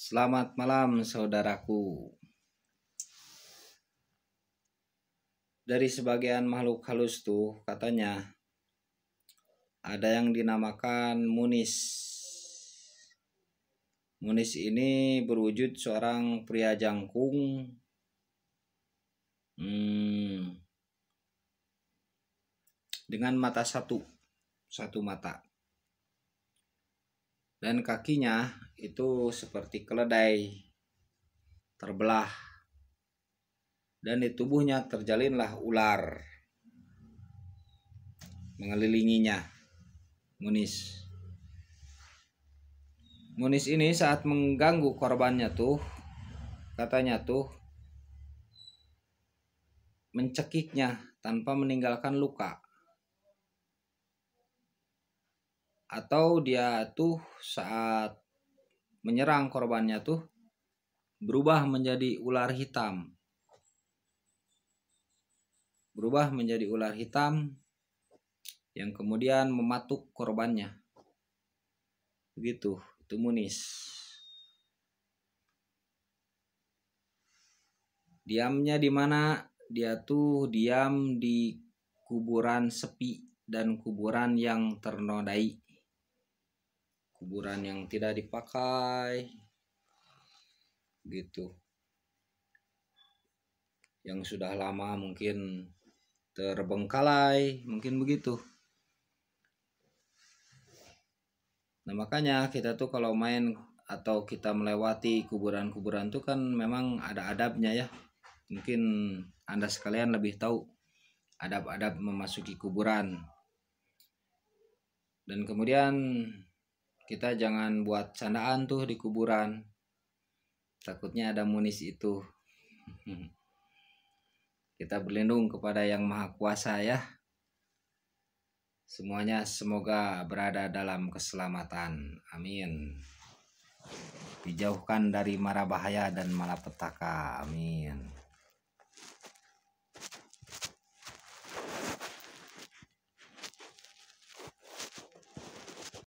Selamat malam saudaraku. Dari sebagian makhluk halus tuh katanya ada yang dinamakan munis. Munis ini berwujud seorang pria jangkung. Hmm, dengan mata satu, satu mata dan kakinya itu seperti keledai terbelah dan di tubuhnya terjalinlah ular mengelilinginya munis munis ini saat mengganggu korbannya tuh katanya tuh mencekiknya tanpa meninggalkan luka atau dia tuh saat menyerang korbannya tuh berubah menjadi ular hitam berubah menjadi ular hitam yang kemudian mematuk korbannya begitu itu munis diamnya di mana dia tuh diam di kuburan sepi dan kuburan yang ternodai kuburan yang tidak dipakai gitu yang sudah lama mungkin terbengkalai mungkin begitu nah makanya kita tuh kalau main atau kita melewati kuburan-kuburan tuh kan memang ada adabnya ya mungkin anda sekalian lebih tahu adab-adab memasuki kuburan dan kemudian kita jangan buat candaan tuh di kuburan takutnya ada munis itu kita berlindung kepada yang maha kuasa ya semuanya semoga berada dalam keselamatan amin dijauhkan dari mara bahaya dan malapetaka amin